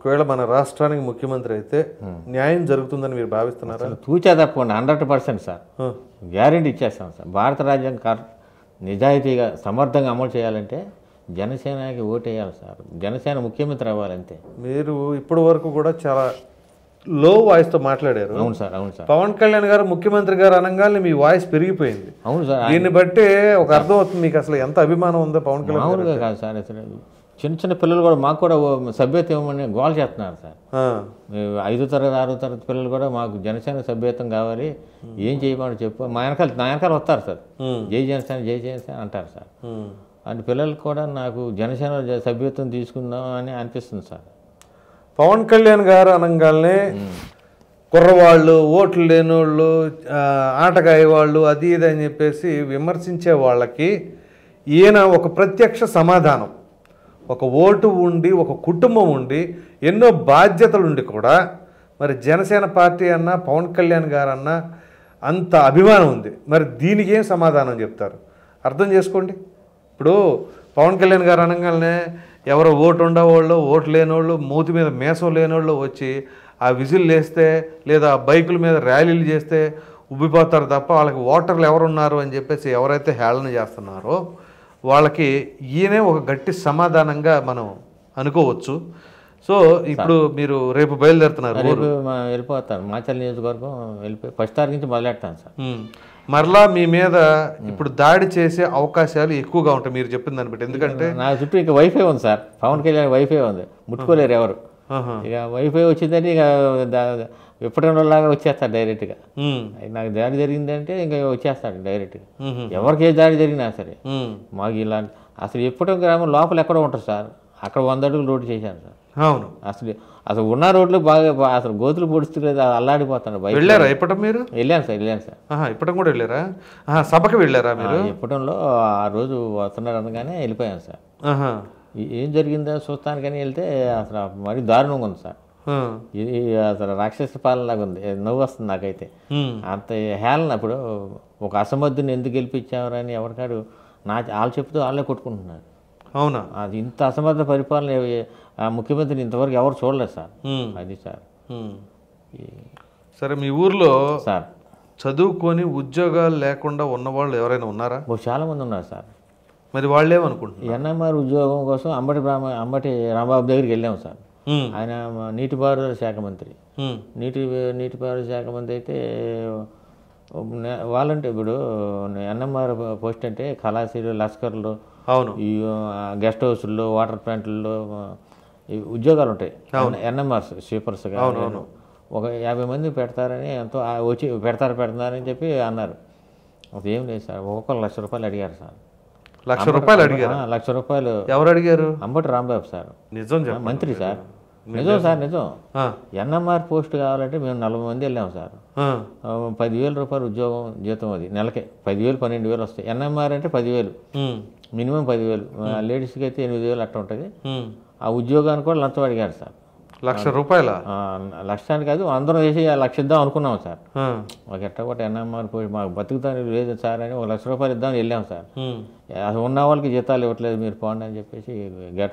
ఒకవేళ మన రాష్ట్రానికి ముఖ్యమంత్రి అయితే న్యాయం జరుగుతుందని మీరు భావిస్తున్నారా తూచా తప్పకుండా హండ్రెడ్ పర్సెంట్ సార్ గ్యారంటీ ఇచ్చేస్తాం సార్ భారత రాజ్యాంగ కర్ నిజాయితీగా సమర్థంగా అమలు చేయాలంటే జనసేనకి ఓటేయాలి సార్ జనసేన ముఖ్యమంత్రి అవ్వాలంతే మీరు ఇప్పటి వరకు కూడా చాలా లో వాయిస్తో మాట్లాడారు అవును సార్ అవును సార్ పవన్ కళ్యాణ్ గారు ముఖ్యమంత్రి గారు అనగానే మీ వాయిస్ పెరిగిపోయింది అవును సార్ దీన్ని బట్టి ఒక అర్థం అవుతుంది మీకు అసలు ఎంత అభిమానం ఉందో పవన్ కళ్యాణ్ కాదు సార్ అసలు చిన్న చిన్న పిల్లలు కూడా మాకు కూడా సభ్యత ఇవ్వమని గోల్ చేస్తున్నారు సార్ ఐదో తరగతి ఆరో తరగతి పిల్లలు కూడా మాకు జనసేన సభ్యత్వం కావాలి ఏం చేయమని చెప్పు మా వెనకాల నా వెనకాల వస్తారు సార్ జై జనసేన జై జనసేన అంటారు సార్ అంటే పిల్లలు కూడా నాకు జనసేన సభ్యత్వం తీసుకుందాం అని అనిపిస్తుంది సార్ పవన్ కళ్యాణ్ గారు అనగానే కుర్రవాళ్ళు ఓట్లు లేని వాళ్ళు ఆటగాయ వాళ్ళు అది ఇది అని చెప్పేసి విమర్శించే వాళ్ళకి ఈయన ఒక ప్రత్యక్ష సమాధానం ఒక ఓటు ఉండి ఒక కుటుంబం ఉండి ఎన్నో బాధ్యతలు ఉండి కూడా మరి జనసేన పార్టీ అన్న పవన్ కళ్యాణ్ గారన్నా అంత అభిమానం ఉంది మరి దీనికి ఏం సమాధానం చెప్తారు అర్థం చేసుకోండి ఇప్పుడు పవన్ కళ్యాణ్ గారు అనగానే ఎవరో ఓటు ఉండేవాళ్ళు ఓటు లేనివాళ్ళు మూతి మీద మేసం లేనివాళ్ళు వచ్చి ఆ విజిల్ వేస్తే లేదా బైకుల మీద ర్యాలీలు చేస్తే ఉబ్బిపోతారు తప్ప వాళ్ళకి ఓటర్లు ఎవరున్నారు అని చెప్పేసి ఎవరైతే హేళన చేస్తున్నారో వాళ్ళకి ఈయనే ఒక గట్టి సమాధానంగా మనం అనుకోవచ్చు సో ఇప్పుడు మీరు రేపు బయలుదేరుతున్నారు వెళ్ళిపోతాను మాచల్ నియోజకవర్గం వెళ్ళిపోయి ఫస్ట్ తారీఖు నుంచి మొదలెడతాను సార్ మరలా మీ మీద ఇప్పుడు దాడి చేసే అవకాశాలు ఎక్కువగా ఉంటాయి మీరు చెప్పిన దాన్ని బట్టి ఎందుకంటే నా చుట్టూ ఇంకా వైఫై ఉంది సార్ పవన్ కళ్యాణ్ వైఫై ఉంది ముట్టుకోలేరు ఎవరు ఇక వైఫై వచ్చిందని ఇక విప్పటంలోలాగా వచ్చేస్తాడు డైరెక్ట్గా నాకు దాడి జరిగిందంటే ఇంకా వచ్చేస్తాడు డైరెక్ట్గా ఎవరికి ఏ దాడి జరిగినా సరే మాకు ఇలాంటి అసలు విప్పటం గ్రామం లోపల ఎక్కడ ఉంటారు సార్ అక్కడ వంద అడుగులు రోడ్డు చేశాను సార్ అవును అసలు అసలు ఉన్న రోడ్లు బాగా అసలు గోతులు అది అల్లాడిపోతాడు బయట వెళ్ళారా ఇప్పటం మీరు వెళ్ళాను సార్ వెళ్ళాను సార్ ఇప్పటం కూడా వెళ్ళారా సభకు వెళ్ళారా మీరు ఇప్పటంలో ఆ రోజు వస్తున్నారు అనగానే వెళ్ళిపోయాను సార్ ఏం జరిగిందని చూస్తానికని వెళ్తే అసలు మరీ దారుణంగా ఉంది సార్ ఇది అసలు రాక్షస పాలనలాగా ఉంది నవ్వు వస్తుంది నాకైతే అంత హేళన ఇప్పుడు ఒక అసమర్థుని ఎందుకు గెలిపించామని ఎవరికాడు నా వాళ్ళు చెప్తూ వాళ్ళే కొట్టుకుంటున్నారు అవునా అది ఇంత అసమర్థ పరిపాలన ముఖ్యమంత్రిని ఇంతవరకు ఎవరు చూడలేదు సార్ అది సార్ సరే మీ ఊర్లో సార్ చదువుకొని ఉద్యోగాలు లేకుండా ఉన్నవాళ్ళు ఎవరైనా ఉన్నారా చాలా మంది ఉన్నారు సార్ మరి వాళ్ళేమనుకుంటున్నారు ఎన్ఎంఆర్ ఉద్యోగం కోసం అంబటి రామ అంబటి రాంబాబు దగ్గరికి వెళ్ళాము సార్ ఆయన నీటిపారుదల శాఖ మంత్రి నీటి నీటిపారుదల శాఖ మంత్రి అయితే వాలంటీర్ ఇప్పుడు ఎన్ఎంఆర్ పోస్ట్ అంటే కళాశీలు లస్కర్లు అవును గెస్ట్ హౌస్లో వాటర్ ప్లాంట్లలో ఉద్యోగాలు ఉంటాయి ఎన్ఎంఆర్ స్వీపర్స్ అవును ఒక యాభై మంది పెడతారని ఎంతో వచ్చి పెడతారు పెడతారని చెప్పి అన్నారు అదేం లేదు సార్ ఒక్కొక్క లక్ష రూపాయలు అడిగారు సార్ లక్ష రూపాయలు అడిగారు లక్ష రూపాయలు ఎవరు అడిగారు అంబటి రాంబాబు సార్ నిజం మంత్రి సార్ నిజం సార్ నిజం ఎన్ఎంఆర్ పోస్ట్ కావాలంటే మేము నలభై మంది వెళ్ళాము సార్ పదివేల రూపాయలు ఉద్యోగం జీతం అది నెలకే పదివేలు పన్నెండు వేలు వస్తాయి ఎన్ఎంఆర్ అంటే పదివేలు మినిమం పదివేలు లేడీస్కి అయితే ఎనిమిది వేలు అట్ట ఉంటుంది ఆ ఉద్యోగానికి కూడా లంచం అడిగారు సార్ లక్ష రూపాయల లక్షానికి కాదు అందరం చేసి లక్ష ఇద్దాం అనుకున్నాం సార్ ఒక ఎట్ట ఒకటి ఎన్ఎంఆర్ పోయి మాకు బతుకుతాను లేదు సార్ అని ఒక లక్ష రూపాయలు ఇద్దాం వెళ్ళాం సార్ అది ఉన్న వాళ్ళకి జీతాలు ఇవ్వట్లేదు మీరు పోండి అని చెప్పేసి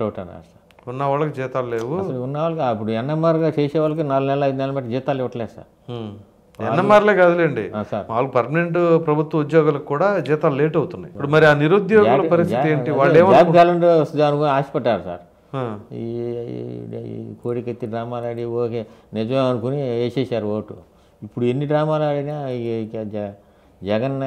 అవుట్ అన్నారు సార్ ఉన్న వాళ్ళకి జీతాలు లేవు అసలు ఉన్న వాళ్ళకి అప్పుడు ఎన్ఎంఆర్గా చేసే వాళ్ళకి నాలుగు నెలలు ఐదు నెలలు బట్టి జీతాలు ఇవ్వట్లేదు సార్ ఎన్ఎంఆర్లే కాదులేండి వాళ్ళు పర్మనెంట్ ప్రభుత్వ ఉద్యోగులకు కూడా జీతాలు లేట్ అవుతున్నాయి ఇప్పుడు మరి ఆ నిరుద్యోగుల పరిస్థితి ఏంటి వాళ్ళు ఏమో క్యాలెండర్ ఆశపడ్డారు సార్ ఈ కోడికెత్తి డ్రామాలు ఆడి ఓకే నిజమే అనుకుని వేసేసారు ఓటు ఇప్పుడు ఎన్ని డ్రామాలు ఆడినా జగన్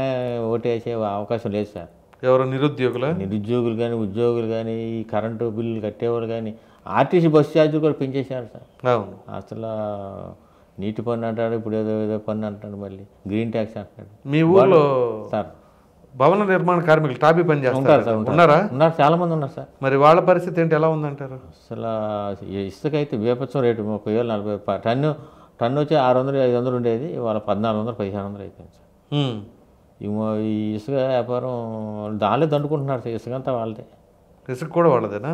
ఓటు వేసే అవకాశం లేదు సార్ ఎవరు నిరుద్యోగులు నిరుద్యోగులు కానీ ఉద్యోగులు కానీ ఈ కరెంటు బిల్లులు కట్టేవాళ్ళు కానీ ఆర్టీసీ బస్సు ఛార్జీలు కూడా పెంచేశారు సార్ అసలు నీటి పన్ను అంటాడు ఇప్పుడు ఏదో ఏదో పన్ను అంటాడు మళ్ళీ గ్రీన్ ట్యాక్స్ అంటాడు మీ ఊళ్ళో సార్ భవన నిర్మాణ కార్మికులు టాబీ పని చేస్తారు ఉన్నారా ఉన్నారు చాలా మంది ఉన్నారు సార్ మరి వాళ్ళ పరిస్థితి ఏంటి ఎలా ఉందంటారు అసలు ఇసుక అయితే బీభత్సం రేటు ముప్పై వేలు నలభై టన్ను టన్ను వచ్చి ఆరు వందలు ఐదు వందలు ఉండేది వాళ్ళ పద్నాలుగు వందలు పదిహేను వందలు అయిపోయింది సార్ ఈ ఇసుక వ్యాపారం దానిలో దండుకుంటున్నారు సార్ ఇసుక అంతా వాళ్ళదే ఇసుక కూడా వాళ్ళదేనా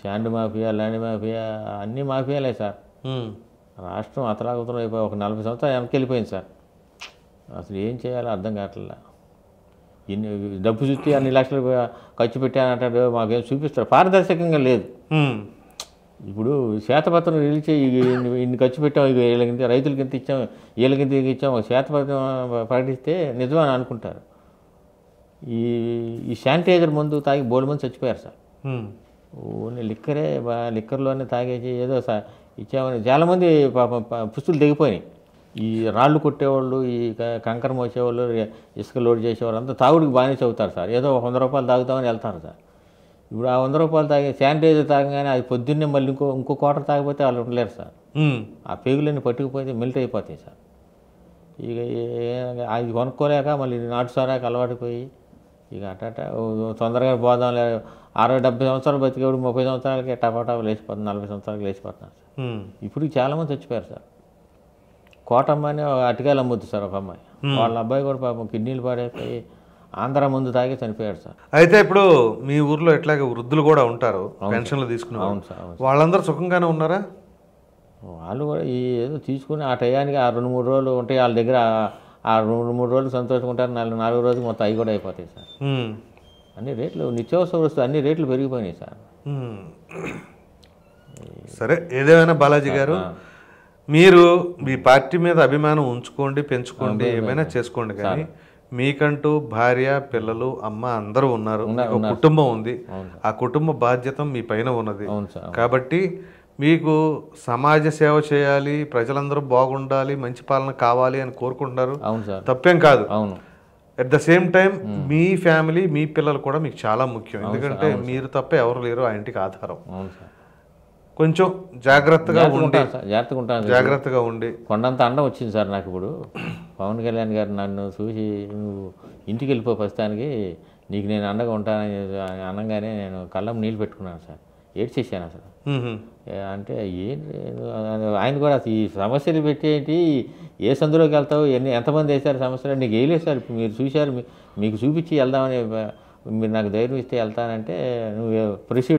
శాండ్ మాఫియా ల్యాండ్ మాఫియా అన్ని మాఫియాలే సార్ రాష్ట్రం అతలాకుతలం అయిపోయి ఒక నలభై సంవత్సరాలు వెనక్కి వెళ్ళిపోయింది సార్ అసలు ఏం చేయాలో అర్థం కావట్లేదు ఇన్ని డబ్బు చూస్తే అన్ని లక్షలు ఖర్చు పెట్టానంటాడు మాకేం చూపిస్తారు పారదర్శకంగా లేదు ఇప్పుడు శ్వేతపత్రం రిలీజ్ చేయి ఇన్ని ఖర్చు పెట్టాం ఇక వీళ్ళకింత రైతులకింత ఇచ్చాం వీళ్ళకింత ఇచ్చాం శ్వేతపత్రం ప్రకటిస్తే నిజమని అనుకుంటారు ఈ ఈ శానిటైజర్ ముందు తాగి బోర్డు మంది చచ్చిపోయారు సార్ ఓన్లీ లిక్కరే లిక్కర్లోనే తాగేసి ఏదో సార్ ఇచ్చామని చాలామంది పుస్తులు దిగిపోయినాయి ఈ రాళ్ళు కొట్టేవాళ్ళు ఈ కంకర మోసేవాళ్ళు ఇసుక లోడ్ చేసేవాళ్ళు అంతా తాగుడికి బాగానే చదువుతారు సార్ ఏదో వంద రూపాయలు తాగుతామని వెళ్తారు సార్ ఇప్పుడు ఆ వంద రూపాయలు తాగి శానిటైజర్ తాగగానే అది పొద్దున్నే మళ్ళీ ఇంకో ఇంకో కోట తాగిపోతే వాళ్ళు ఉండలేరు సార్ ఆ పేగులన్నీ పట్టుకుపోతే మిల్ట్ అయిపోతాయి సార్ ఇక అది కొనుక్కోలేక మళ్ళీ నాటు సారాక అలవాటుపోయి ఇక అట్ట తొందరగా పోదాం లేదు అరవై డెబ్బై సంవత్సరాలు బతికేవాడు ముప్పై సంవత్సరాలకి టపాటాపు లేచిపోతుంది నలభై సంవత్సరాలకు లేచిపోతున్నారు సార్ ఇప్పుడు చాలామంది చచ్చిపోయారు సార్ కోటమ్మని అటుకాయలు అమ్ముద్ది సార్ ఒక అమ్మాయి వాళ్ళ అబ్బాయి కూడా పాపం కిడ్నీలు పాడైపోయి ఆంధ్ర ముందు తాగి చనిపోయాడు సార్ అయితే ఇప్పుడు మీ ఊర్లో ఎట్లాగే వృద్ధులు కూడా ఉంటారు పెన్షన్లు తీసుకుని అవును సార్ వాళ్ళందరూ సుఖంగానే ఉన్నారా వాళ్ళు కూడా ఈ ఏదో తీసుకుని ఆ టయానికి ఆ రెండు మూడు రోజులు ఉంటాయి వాళ్ళ దగ్గర ఆ రెండు మూడు రోజులు సంతోషంగా ఉంటారు నాలుగు నాలుగు రోజులు మొత్తం అవి కూడా అయిపోతాయి సార్ అన్ని రేట్లు నిత్యావసర వస్తువు అన్ని రేట్లు పెరిగిపోయినాయి సార్ సరే ఏదేమైనా బాలాజీ గారు మీరు మీ పార్టీ మీద అభిమానం ఉంచుకోండి పెంచుకోండి ఏమైనా చేసుకోండి కానీ మీకంటూ భార్య పిల్లలు అమ్మ అందరూ ఉన్నారు ఒక కుటుంబం ఉంది ఆ కుటుంబ బాధ్యత మీ పైన ఉన్నది కాబట్టి మీకు సమాజ సేవ చేయాలి ప్రజలందరూ బాగుండాలి మంచి పాలన కావాలి అని కోరుకుంటున్నారు తప్పేం కాదు అట్ ద సేమ్ టైం మీ ఫ్యామిలీ మీ పిల్లలు కూడా మీకు చాలా ముఖ్యం ఎందుకంటే మీరు తప్ప ఎవరు లేరు ఆ ఇంటికి ఆధారం కొంచెం జాగ్రత్తగా ఉండి జాగ్రత్తగా ఉంటాను జాగ్రత్తగా ఉండి కొండంత అండం వచ్చింది సార్ నాకు ఇప్పుడు పవన్ కళ్యాణ్ గారు నన్ను చూసి నువ్వు ఇంటికి వెళ్ళిపో ప్రస్తుతానికి నీకు నేను అండగా ఉంటానని అనగానే నేను కళ్ళం నీళ్ళు పెట్టుకున్నాను సార్ ఏడ్చేసాను అసలు అంటే ఏంటి ఆయన కూడా ఈ సమస్యలు పెట్టేటి ఏ సందులోకి వెళ్తావు ఎన్ని ఎంతమంది వేశారు సమస్యలు నీకు వేయలేదు సార్ మీరు చూశారు మీకు చూపించి వెళ్దామని మీరు నాకు ధైర్యం ఇస్తే వెళ్తానంటే నువ్వు ప్రొసీడ్